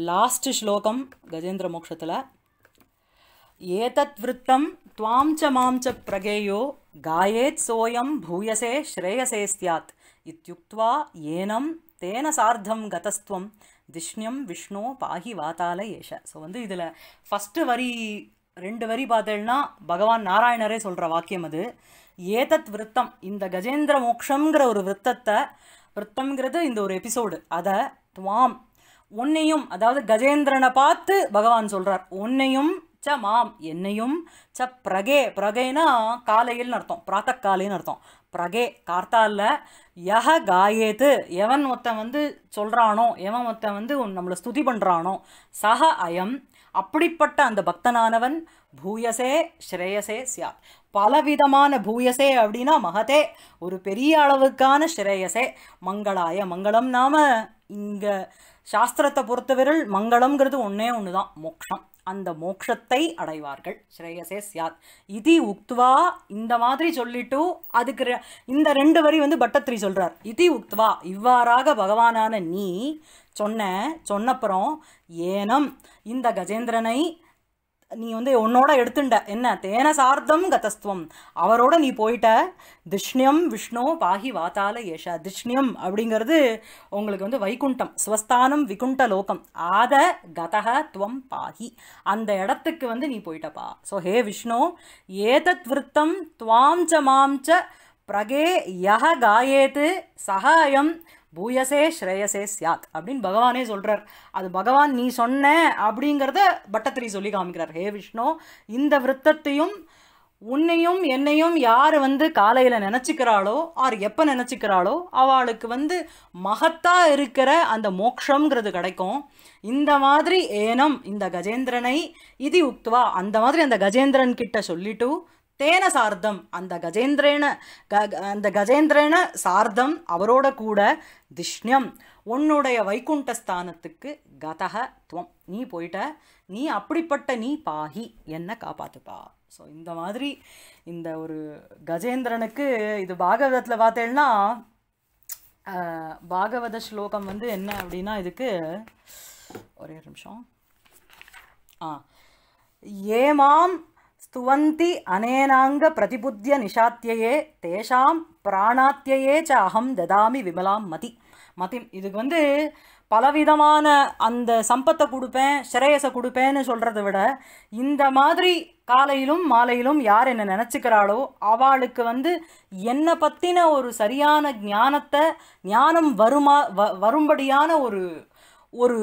லாஸ்ட் ஸ்லோகம் கஜேந்திர மோக்ஷத்தில் ஏதத் விரத்தம் துவாம் ச மாம் ச பிரகேயோ காயேத் சோயம் பூயசே ஸ்ரேயசே ஸ்தியாத் இத்தியுக்துவா ஏனம் தேன சார்த்தம் கதஸ்துவம் திஷ்ணியம் விஷ்ணு பாகி வாத்தால ஏஷ ஸோ வந்து இதில் ஃபஸ்ட்டு வரி ரெண்டு வரி பார்த்தேன்னா பகவான் நாராயணரே சொல்கிற வாக்கியம் அது ஏதத் விரத்தம் இந்த கஜேந்திர மோக்ஷங்கிற ஒரு விரத்தத்தை விரத்தம்ங்கிறது இந்த ஒரு எபிசோடு அதை துவாம் உன்னையும் அதாவது கஜேந்திரனை பார்த்து பகவான் சொல்கிறார் உன்னையும் ச மாம் என்னையும் ச பிரகே பிரகேனா காலையில்னு அர்த்தம் பிராத்த காலைன்னு அர்த்தம் பிரகே கார்த்தாலில் யஹ காயேத்து எவன் ஒருத்தன் வந்து சொல்கிறானோ எவன் ஒருத்தன் வந்து நம்மளை ஸ்துதி பண்ணுறானோ சஹ அயம் அப்படிப்பட்ட அந்த பக்தனானவன் பூயசே ஸ்ரேயசே சியாத் பலவிதமான பூயசே அப்படின்னா மகதே ஒரு பெரிய அளவுக்கான ஸ்ரேயசே மங்களாய மங்களம் நாம இங்கே சாஸ்திரத்தை பொறுத்தவரில் மங்களம்ங்கிறது ஒன்றே ஒன்று தான் மோக்ஷம் அந்த மோக்ஷத்தை அடைவார்கள் ஸ்ரேயசே சியாத் இது உக்துவா இந்த மாதிரி சொல்லிட்டு அதுக்கு இந்த ரெண்டு வரி வந்து பட்டத்ரி சொல்கிறார் இதி உக்துவா இவ்வாறாக பகவானான நீ சொன்ன சொன்னப்புறம் ஏனம் இந்த கஜேந்திரனை நீ வந்து உன்னோட எடுத்துண்ட என்ன தேன சார்த்தம் கதஸ்துவம் அவரோட நீ போயிட்ட திஷ்ணியம் விஷ்ணு பாகி வாத்தால ஏஷா திஷ்ணியம் அப்படிங்கிறது உங்களுக்கு வந்து வைகுண்டம் ஸ்வஸ்தானம் விகுண்ட லோகம் ஆத கதக துவம் பாகி அந்த இடத்துக்கு வந்து நீ போயிட்டப்பா ஸோ ஹே விஷ்ணு ஏதத் விற்த்தம் துவாம் ச மாம் ச பிரகே யக காயேத்து சகாயம் பூயசே ஸ்ரேயசே சியாத் அப்படின்னு பகவானே சொல்கிறார் அது பகவான் நீ சொன்ன அப்படிங்கிறத பட்டத்திரி சொல்லி காமிக்கிறார் ஹே விஷ்ணு இந்த விரத்தத்தையும் உன்னையும் என்னையும் யார் வந்து காலையில் நினச்சிக்கிறாளோ ஆர் எப்போ நினச்சிக்கிறாளோ அவளுக்கு வந்து மகத்தாக இருக்கிற அந்த மோக்ஷங்கிறது கிடைக்கும் இந்த மாதிரி ஏனம் இந்த கஜேந்திரனை இது உக்துவா அந்த மாதிரி அந்த கஜேந்திரன் கிட்ட சொல்லிட்டு தேன சார்த்தம் அந்த கஜேந்திரேன க அந்த கஜேந்திரேன சார்தம் அவரோட கூட திஷ்ணம் உன்னுடைய வைகுண்டஸ்தானத்துக்கு கதக துவம் நீ போயிட்ட நீ அப்படிப்பட்ட நீ பாகி என்ன காப்பாத்துப்பா ஸோ இந்த மாதிரி இந்த ஒரு கஜேந்திரனுக்கு இது பாகவதத்தில் பார்த்தேன்னா பாகவத ஸ்லோகம் வந்து என்ன அப்படின்னா இதுக்கு ஒரே நிமிஷம் ஆ ஏமாம் அநேனாங்க பிரதிபுத்திய நிஷாத்தியே தேஷாம் பிராணாத்தியே ச அகம் ததாமி விமலாம் மதி மதி இதுக்கு வந்து பலவிதமான அந்த சம்பத்தை கொடுப்பேன் ஸ்ரேயஸை கொடுப்பேன்னு சொல்கிறத விட இந்த மாதிரி காலையிலும் மாலையிலும் யார் என்னை நினச்சிக்கிறாளோ அவளுக்கு வந்து என்னை பற்றின ஒரு சரியான ஞானத்தை ஞானம் வருமா வ வரும்படியான ஒரு ஒரு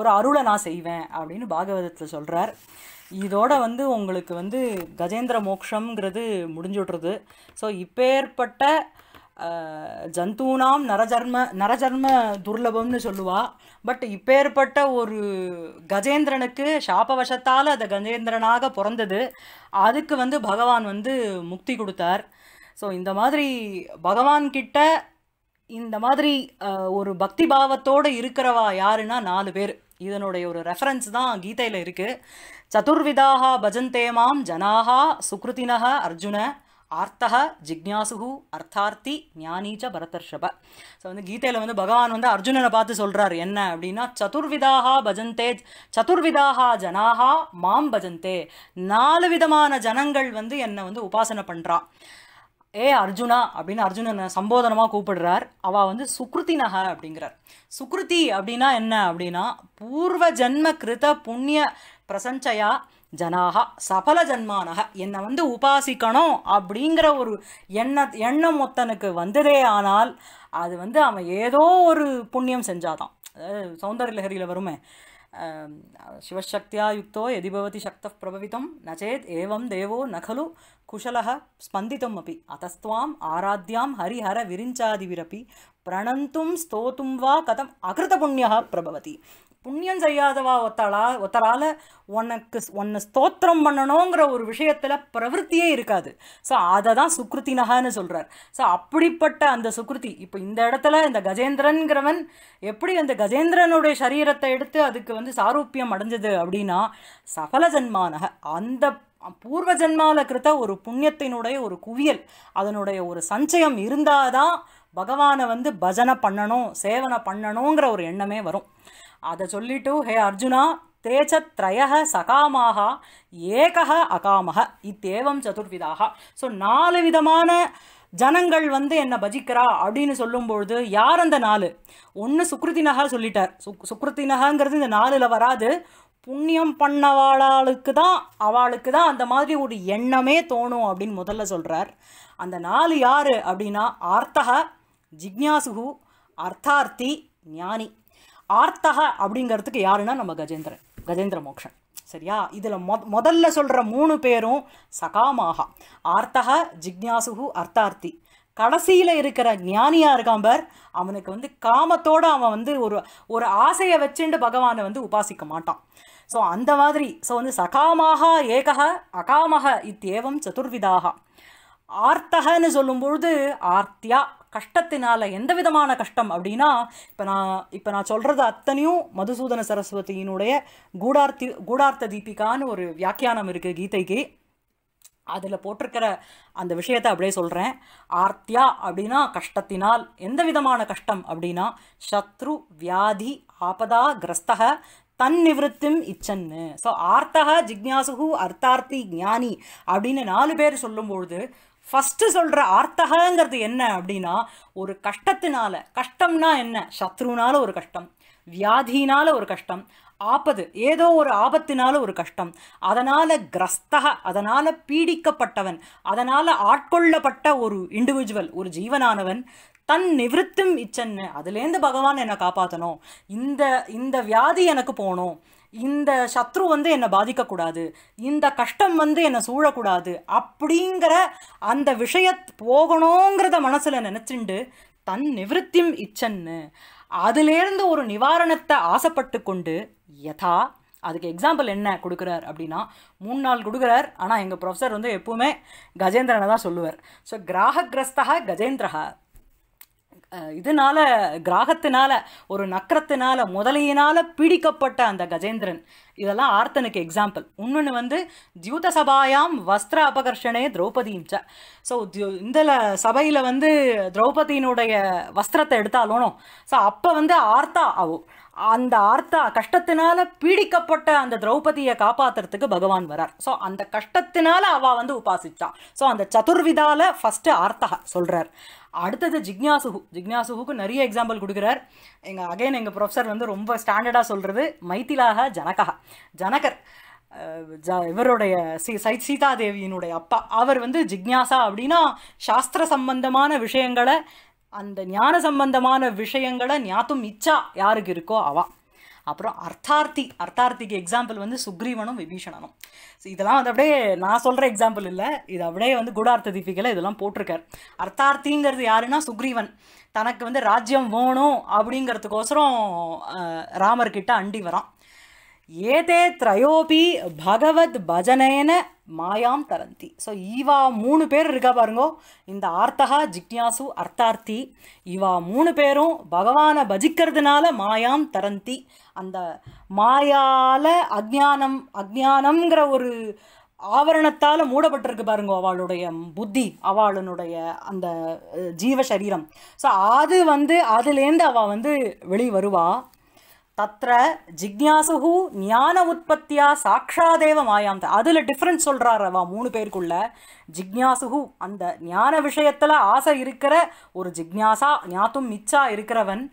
ஒரு அருளை நான் செய்வேன் அப்படின்னு பாகவதத்தில் சொல்கிறார் இதோட வந்து உங்களுக்கு வந்து கஜேந்திர மோக்ஷங்கிறது விட்றது ஸோ இப்பேற்பட்ட ஜந்தூனாம் நரஜர்ம நரஜர்ம துர்லபம்னு சொல்லுவா பட் இப்பேற்பட்ட ஒரு கஜேந்திரனுக்கு சாபவசத்தால் அது கஜேந்திரனாக பிறந்தது அதுக்கு வந்து பகவான் வந்து முக்தி கொடுத்தார் ஸோ இந்த மாதிரி பகவான்கிட்ட இந்த மாதிரி ஒரு பக்தி பாவத்தோடு இருக்கிறவா யாருன்னா நாலு பேர் இதனுடைய ஒரு ரெஃபரன்ஸ் தான் கீதையில் இருக்குது சதுர்விதாக பஜந்தேமாம் ஜனாகா சுக்ருதினக அர்ஜுன ஆர்த்தக ஜிக்னாசுகு அர்த்தார்த்தி ஞானீச்ச பரதர்ஷப ஸோ வந்து கீதையில் வந்து பகவான் வந்து அர்ஜுனனை பார்த்து சொல்கிறார் என்ன அப்படின்னா சதுர்விதாக பஜந்தே சதுர்விதாக ஜனாகா மாம் பஜந்தே நாலு விதமான ஜனங்கள் வந்து என்னை வந்து உபாசனை பண்ணுறா ஏ அர்ஜுனா அப்படின்னு அர்ஜுனனை சம்போதனமாக கூப்பிடுறார் அவள் வந்து சுக்ருதி நக அப்படிங்கிறார் சுக்ருதி அப்படின்னா என்ன அப்படின்னா பூர்வ ஜென்ம கிருத புண்ணிய பிரசஞ்சயா ஜனாகா சபல ஜன்மானக என்னை வந்து உபாசிக்கணும் அப்படிங்கிற ஒரு எண்ண எண்ணம் ஒத்தனுக்கு வந்ததே ஆனால் அது வந்து அவன் ஏதோ ஒரு புண்ணியம் செஞ்சாதான் சௌந்தர லஹரியில் வருமே शिवशक्त्या युक्तो यदि भवति शक्तः प्रभवितं न चेत् एवं देवो न खलु कुशलः स्पन्दितम् अपि अतस्त्वाम् आराध्यां हरिहरविरिञ्चादिभिरपि प्रणन्तुं स्तोतुं वा कथम् अकृतपुण्यः प्रभवति புண்ணியம் செய்யாதவா ஒத்தாளா ஒத்தரால உனக்கு ஒன்று ஸ்தோத்திரம் பண்ணணுங்கிற ஒரு விஷயத்தில் பிரவருத்தியே இருக்காது ஸோ அதை தான் சுக்ருதி நகான்னு சொல்கிறார் ஸோ அப்படிப்பட்ட அந்த சுக்ருதி இப்போ இந்த இடத்துல இந்த கஜேந்திரன்கிறவன் எப்படி அந்த கஜேந்திரனுடைய சரீரத்தை எடுத்து அதுக்கு வந்து சாரூப்பியம் அடைஞ்சது அப்படின்னா சகல ஜென்மான அந்த பூர்வ ஜென்மாவில் கிருத்த ஒரு புண்ணியத்தினுடைய ஒரு குவியல் அதனுடைய ஒரு சஞ்சயம் இருந்தால் தான் பகவானை வந்து பஜனை பண்ணணும் சேவனை பண்ணணுங்கிற ஒரு எண்ணமே வரும் அதை சொல்லிட்டு ஹே அர்ஜுனா திரய சகாமாக ஏக அகாமக இத்தேவம் சதுர்விதாக ஸோ நாலு விதமான ஜனங்கள் வந்து என்னை பஜிக்கிறா அப்படின்னு சொல்லும்பொழுது யார் அந்த நாலு ஒன்று சுக்ருதி நகா சொல்லிட்டார் சுக் சுக்ருதி நகாங்கிறது இந்த நாலில் வராது புண்ணியம் பண்ணவாளாளுக்கு தான் அவளுக்கு தான் அந்த மாதிரி ஒரு எண்ணமே தோணும் அப்படின்னு முதல்ல சொல்கிறார் அந்த நாலு யார் அப்படின்னா ஆர்த்தக ஜிக்னாசுகு அர்த்தார்த்தி ஞானி ஆர்த்தக அப்படிங்கிறதுக்கு யாருன்னா நம்ம கஜேந்திரன் கஜேந்திர மோக்ஷன் சரியா இதில் மொ முதல்ல சொல்கிற மூணு பேரும் சகாமாகா ஆர்த்தக ஜிக்யாசுகு அர்த்தார்த்தி கடைசியில் இருக்கிற ஞானியாக இருக்காம்பர் அவனுக்கு வந்து காமத்தோடு அவன் வந்து ஒரு ஒரு ஆசையை வச்சுட்டு பகவானை வந்து உபாசிக்க மாட்டான் ஸோ அந்த மாதிரி ஸோ வந்து சகாமாக ஏக அகாமக இத்தேவம் சதுர்விதாக ஆர்த்தகன்னு சொல்லும்பொழுது ஆர்த்தியா கஷ்டத்தினால் எந்த விதமான கஷ்டம் அப்படின்னா இப்போ நான் இப்போ நான் சொல்கிறது அத்தனையும் மதுசூதன சரஸ்வதியினுடைய கூடார்த்தி கூடார்த்த தீபிகான்னு ஒரு வியாக்கியானம் இருக்குது கீதைக்கு அதில் போட்டிருக்கிற அந்த விஷயத்தை அப்படியே சொல்கிறேன் ஆர்த்தியா அப்படின்னா கஷ்டத்தினால் எந்த விதமான கஷ்டம் அப்படின்னா சத்ரு வியாதி ஆபதா கிரஸ்தக தன் நிவத்தும் இச்சன்னு ஸோ ஆர்த்தக ஜிக்யாசுகு அர்த்தார்த்தி ஞானி அப்படின்னு நாலு பேர் சொல்லும்பொழுது ஃபஸ்ட்டு சொல்கிற ஆர்த்தகங்கிறது என்ன அப்படின்னா ஒரு கஷ்டத்தினால கஷ்டம்னா என்ன சத்ருனால ஒரு கஷ்டம் வியாதினால ஒரு கஷ்டம் ஆபது ஏதோ ஒரு ஆபத்தினால ஒரு கஷ்டம் அதனால் கிரஸ்தக அதனால் பீடிக்கப்பட்டவன் அதனால் ஆட்கொள்ளப்பட்ட ஒரு இண்டிவிஜுவல் ஒரு ஜீவனானவன் தன் நிவிருத்தும் இச்சன்னு அதுலேருந்து பகவான் என்னை காப்பாற்றணும் இந்த இந்த வியாதி எனக்கு போகணும் இந்த சத்ரு வந்து என்னை பாதிக்கக்கூடாது இந்த கஷ்டம் வந்து என்னை சூழக்கூடாது அப்படிங்கிற அந்த விஷயத் போகணுங்கிறத மனசில் நினச்சிண்டு தன் நிவத்தியும் இச்சன்னு அதிலேருந்து ஒரு நிவாரணத்தை ஆசைப்பட்டு கொண்டு யதா அதுக்கு எக்ஸாம்பிள் என்ன கொடுக்குறார் அப்படின்னா மூணு நாள் கொடுக்குறார் ஆனால் எங்கள் ப்ரொஃபஸர் வந்து எப்போவுமே கஜேந்திரனை தான் சொல்லுவார் ஸோ கிராகிரஸ்தா கஜேந்திரஹா இதனால கிராகத்தினால் ஒரு நக்கரத்தினால முதலையினால பீடிக்கப்பட்ட அந்த கஜேந்திரன் இதெல்லாம் ஆர்த்தனுக்கு எக்ஸாம்பிள் இன்னொன்று வந்து தியூத சபாயாம் வஸ்திர அபகர்ஷனே திரௌபதிஞ்ச ஸோ இந்த சபையில் வந்து திரௌபதியினுடைய வஸ்திரத்தை எடுத்தாலும் ஸோ அப்போ வந்து ஆர்த்தா ஆகும் அந்த ஆர்த்தா கஷ்டத்தினால பீடிக்கப்பட்ட அந்த திரௌபதியை காப்பாத்துறதுக்கு பகவான் வரார் ஸோ அந்த கஷ்டத்தினால அவள் வந்து உபாசித்தான் ஸோ அந்த சதுர்விதால ஃபஸ்ட்டு ஆர்த்தா சொல்கிறார் அடுத்தது ஜிக்னாசுகு ஜிக்னாசுகுக்கு நிறைய எக்ஸாம்பிள் கொடுக்குறார் எங்கள் அகைன் எங்கள் ப்ரொஃபஸர் வந்து ரொம்ப ஸ்டாண்டர்டாக சொல்கிறது மைத்திலாக ஜனகா ஜனகர் ஜ இவருடைய சீ சை சீதாதேவியினுடைய அப்பா அவர் வந்து ஜிக்னாசா அப்படின்னா சாஸ்திர சம்பந்தமான விஷயங்களை அந்த ஞான சம்பந்தமான விஷயங்களை ஞாத்தும் இச்சா யாருக்கு இருக்கோ அவா அப்புறம் அர்த்தார்த்தி அர்த்தார்த்திக்கு எக்ஸாம்பிள் வந்து சுக்ரீவனும் விபீஷணனும் ஸோ இதெல்லாம் வந்து அப்படியே நான் சொல்கிற எக்ஸாம்பிள் இல்லை இது அப்படியே வந்து குடார்த்த தீபிகளை இதெல்லாம் போட்டிருக்கார் அர்த்தார்த்திங்கிறது யாருன்னா சுக்ரீவன் தனக்கு வந்து ராஜ்யம் வேணும் அப்படிங்கிறதுக்கோசரம் ராமர்கிட்ட அண்டி வரான் ஏதே திரையோபி பகவத் பஜனேன மாயாம் தரந்தி ஸோ இவா மூணு பேர் இருக்கா பாருங்கோ இந்த ஆர்த்தகா ஜிக்யாசு அர்த்தார்த்தி இவா மூணு பேரும் பகவானை பஜிக்கிறதுனால மாயாம் தரந்தி அந்த மாயால் அஜானம் அஜானம்ங்கிற ஒரு ஆவரணத்தால் மூடப்பட்டிருக்கு பாருங்க அவளுடைய புத்தி அவளுடைய அந்த ஜீவ சரீரம் ஸோ அது வந்து அதுலேருந்து அவள் வந்து வெளியே வருவாள் தத்திர ஜிக்யாசுகு ஞான உற்பத்தியா சாட்சாதேவ மாயாந்த அதில் டிஃப்ரென்ஸ் சொல்கிறாரவா மூணு பேருக்குள்ள ஜிக்யாசுகு அந்த ஞான விஷயத்தில் ஆசை இருக்கிற ஒரு ஜிக்யாசா ஞாத்தும் மிச்சா இருக்கிறவன்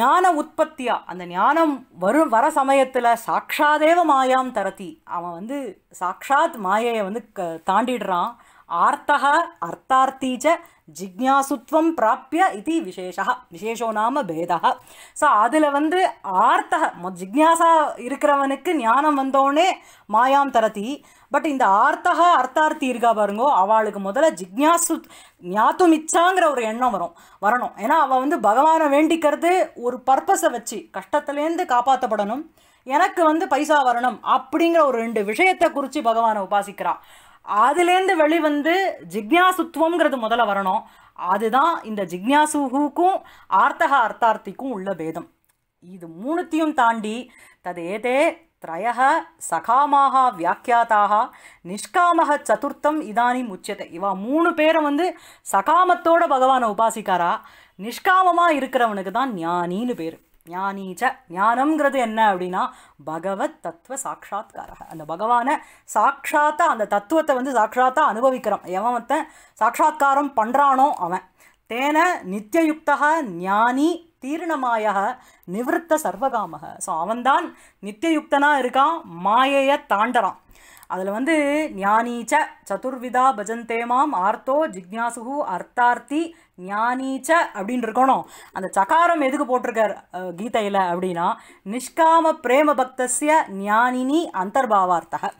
ஞான உற்பத்தியா அந்த ஞானம் வரும் வர சமயத்தில் சாட்சாதேவ மாயாம் தரத்தி அவன் வந்து சாட்சாத் மாயையை வந்து க தாண்டிடுறான் ஆர்த்தக அர்த்தார்த்தீச்ச ஜிக்ஞாசுத்வம் பிராப்பிய இது விசேஷா விசேஷோ நாம பேதா ஸோ அதில் வந்து ஆர்த்தக ஜிக்ஞாசா இருக்கிறவனுக்கு ஞானம் வந்தோடனே மாயாம் தரதி பட் இந்த ஆர்த்தக அர்த்தார்த்தி இருக்கா பாருங்கோ அவளுக்கு முதல்ல ஜிக்ஞாசு ஞாத்தும் இச்சாங்கிற ஒரு எண்ணம் வரும் வரணும் ஏன்னா அவள் வந்து பகவானை வேண்டிக்கிறது ஒரு பர்பஸை வச்சு கஷ்டத்துலேருந்து காப்பாற்றப்படணும் எனக்கு வந்து பைசா வரணும் அப்படிங்கிற ஒரு ரெண்டு விஷயத்தை குறித்து பகவானை உபாசிக்கிறான் அதுலேருந்து வெளிவந்து ஜிக்யாசுத்துவங்கிறது முதல்ல வரணும் அதுதான் இந்த ஜிக்யாசுகுக்கும் ஆர்த்தக அர்த்தார்த்திக்கும் உள்ள பேதம் இது மூணுத்தையும் தாண்டி தது ஏதே திரயக சகாமாக வியாக்கியாத்தாக நிஷ்காமக சதுர்த்தம் இதானி முச்சியத்தை இவா மூணு பேரை வந்து சகாமத்தோட பகவானை உபாசிக்காரா நிஷ்காமமாக இருக்கிறவனுக்கு தான் ஞானின்னு பேர் ஞானீச்ச ஞானம்ங்கிறது என்ன அப்படின்னா பகவத் தத்துவ சாட்சா்காரக அந்த பகவானை சாட்சாத்தா அந்த தத்துவத்தை வந்து சாட்சாத்தா அனுபவிக்கிறோம் எவன் சாட்சா்காரம் பண்ணுறானோ அவன் தேன நித்தியயுக்தக ஞானி தீர்ணமாய நிவர்த்த சர்வகாமக ஸோ அவன்தான் நித்தியயுக்தனாக இருக்கான் மாயையை தாண்டறான் அதில் வந்து ஞானீச்ச சதுர்விதா பஜந்தேமாம் ஆர்த்தோ ஜிக்னாசுகு அர்த்தார்த்தி ஞானீச்ச அப்படின்னு இருக்கணும் அந்த சகாரம் எதுக்கு போட்டிருக்கார் கீதையில் அப்படின்னா நிஷ்காம பிரேம பக்தசிய ஞானினி அந்தர்பாவார்த்தக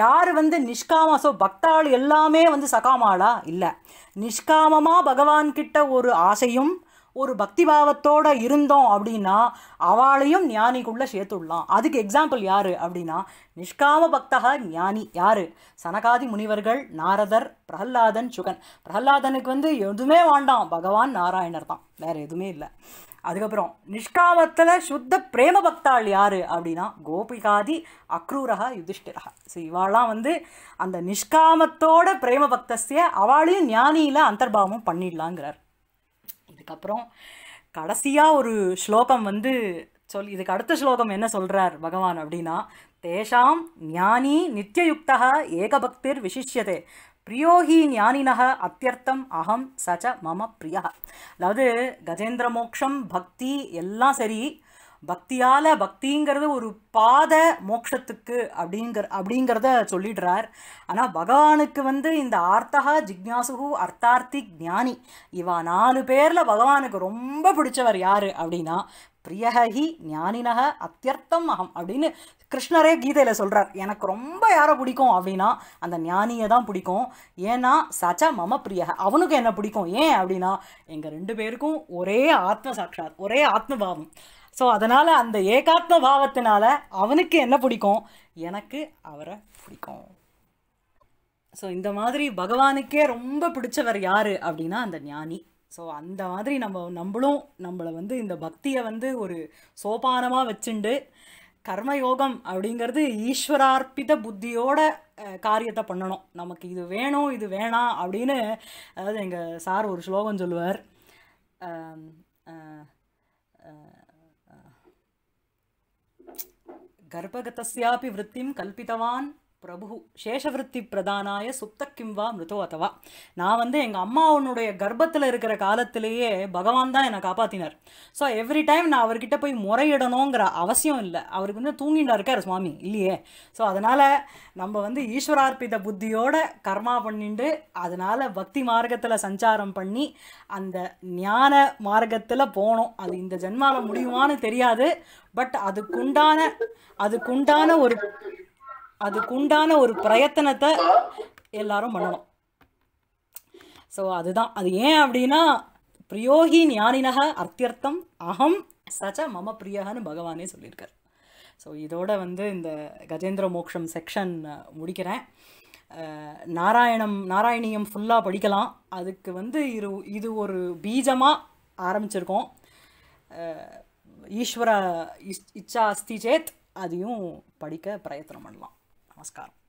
யார் வந்து நிஷ்காம ஸோ பக்தாள் எல்லாமே வந்து சகாமாளா இல்லை நிஷ்காமமாக பகவான்கிட்ட ஒரு ஆசையும் ஒரு பக்தி பாவத்தோடு இருந்தோம் அப்படின்னா அவளையும் ஞானிக்குள்ளே சேர்த்துடலாம் அதுக்கு எக்ஸாம்பிள் யார் அப்படின்னா நிஷ்காம பக்தக ஞானி யார் சனகாதி முனிவர்கள் நாரதர் பிரகல்லாதன் சுகன் பிரகல்லாதனுக்கு வந்து எதுவுமே வாண்டாம் பகவான் நாராயணர் தான் வேறு எதுவுமே இல்லை அதுக்கப்புறம் நிஷ்காமத்தில் சுத்த பிரேம பக்தாள் யார் அப்படின்னா கோபிகாதி அக்ரூரகா யுதிஷ்டிரகா ஸோ இவாளாம் வந்து அந்த நிஷ்காமத்தோட பிரேம பக்தஸ்ய அவளையும் ஞானியில் அந்தர்பாவம் பண்ணிடலாங்கிறார் இதுக்கப்புறம் கடைசியாக ஒரு ஸ்லோகம் வந்து சொல் இதுக்கு அடுத்த ஸ்லோகம் என்ன சொல்கிறார் பகவான் அப்படின்னா தேஷாம் ஞானி நித்தியயுக்தா ஏகபக்திர் விசிஷ்யதே பிரியோகி ஞானினக அத்தியர்த்தம் அகம் சச்ச மம பிரியா அதாவது கஜேந்திர மோக்ஷம் பக்தி எல்லாம் சரி பக்தியால் பக்திங்கிறது ஒரு பாத மோக்ஷத்துக்கு அப்படிங்கிற அப்படிங்கிறத சொல்லிடுறார் ஆனால் பகவானுக்கு வந்து இந்த ஆர்த்தகா ஜிக்யாசுகு அர்த்தார்த்தி ஞானி இவா நாலு பேரில் பகவானுக்கு ரொம்ப பிடிச்சவர் யார் அப்படின்னா பிரியஹி ஞானினக அத்தியர்த்தம் அகம் அப்படின்னு கிருஷ்ணரே கீதையில் சொல்கிறார் எனக்கு ரொம்ப யாரை பிடிக்கும் அப்படின்னா அந்த ஞானியை தான் பிடிக்கும் ஏன்னா சச்சா மம பிரியக அவனுக்கு என்ன பிடிக்கும் ஏன் அப்படின்னா எங்கள் ரெண்டு பேருக்கும் ஒரே ஆத்ம சாட்சாத் ஒரே ஆத்மபாவம் ஸோ அதனால் அந்த ஏகாத்ம பாவத்தினால அவனுக்கு என்ன பிடிக்கும் எனக்கு அவரை பிடிக்கும் ஸோ இந்த மாதிரி பகவானுக்கே ரொம்ப பிடிச்சவர் யார் அப்படின்னா அந்த ஞானி ஸோ அந்த மாதிரி நம்ம நம்மளும் நம்மளை வந்து இந்த பக்தியை வந்து ஒரு சோபானமாக வச்சுண்டு கர்மயோகம் அப்படிங்கிறது ஈஸ்வரார்ப்பித புத்தியோட காரியத்தை பண்ணணும் நமக்கு இது வேணும் இது வேணாம் அப்படின்னு அதாவது எங்கள் சார் ஒரு ஸ்லோகம் சொல்லுவார் गर्भगतस्यापि वृत्तिं कल्पितवान् பிரபு சேஷவருத்தி பிரதானாய சுத்த கிம்வா மிருதோ அதவா நான் வந்து எங்கள் அம்மாவனுடைய கர்ப்பத்தில் இருக்கிற காலத்திலேயே பகவான் தான் என்னை காப்பாற்றினார் ஸோ எவ்ரி டைம் நான் அவர்கிட்ட போய் முறையிடணுங்கிற அவசியம் இல்லை அவருக்கு வந்து தூங்கிட்டா இருக்கார் சுவாமி இல்லையே ஸோ அதனால் நம்ம வந்து ஈஸ்வரார்ப்பித புத்தியோட கர்மா பண்ணிட்டு அதனால் பக்தி மார்க்கத்தில் சஞ்சாரம் பண்ணி அந்த ஞான மார்க்கத்தில் போனோம் அது இந்த ஜென்மாவில் முடியுமான்னு தெரியாது பட் அதுக்குண்டான அதுக்குண்டான ஒரு அதுக்குண்டான ஒரு பிரயத்தனத்தை எல்லாரும் பண்ணணும் ஸோ அதுதான் அது ஏன் அப்படின்னா பிரியோகி ஞானினக அர்த்தியர்த்தம் அகம் சச்ச மம பிரியகன்னு பகவானே சொல்லியிருக்கார் ஸோ இதோட வந்து இந்த கஜேந்திர மோக்ஷம் செக்ஷன் முடிக்கிறேன் நாராயணம் நாராயணியம் ஃபுல்லாக படிக்கலாம் அதுக்கு வந்து இரு இது ஒரு பீஜமாக ஆரம்பிச்சிருக்கோம் ஈஸ்வர இச்சா அஸ்தி சேத் அதையும் படிக்க பிரயத்தனம் பண்ணலாம் నమస్కారం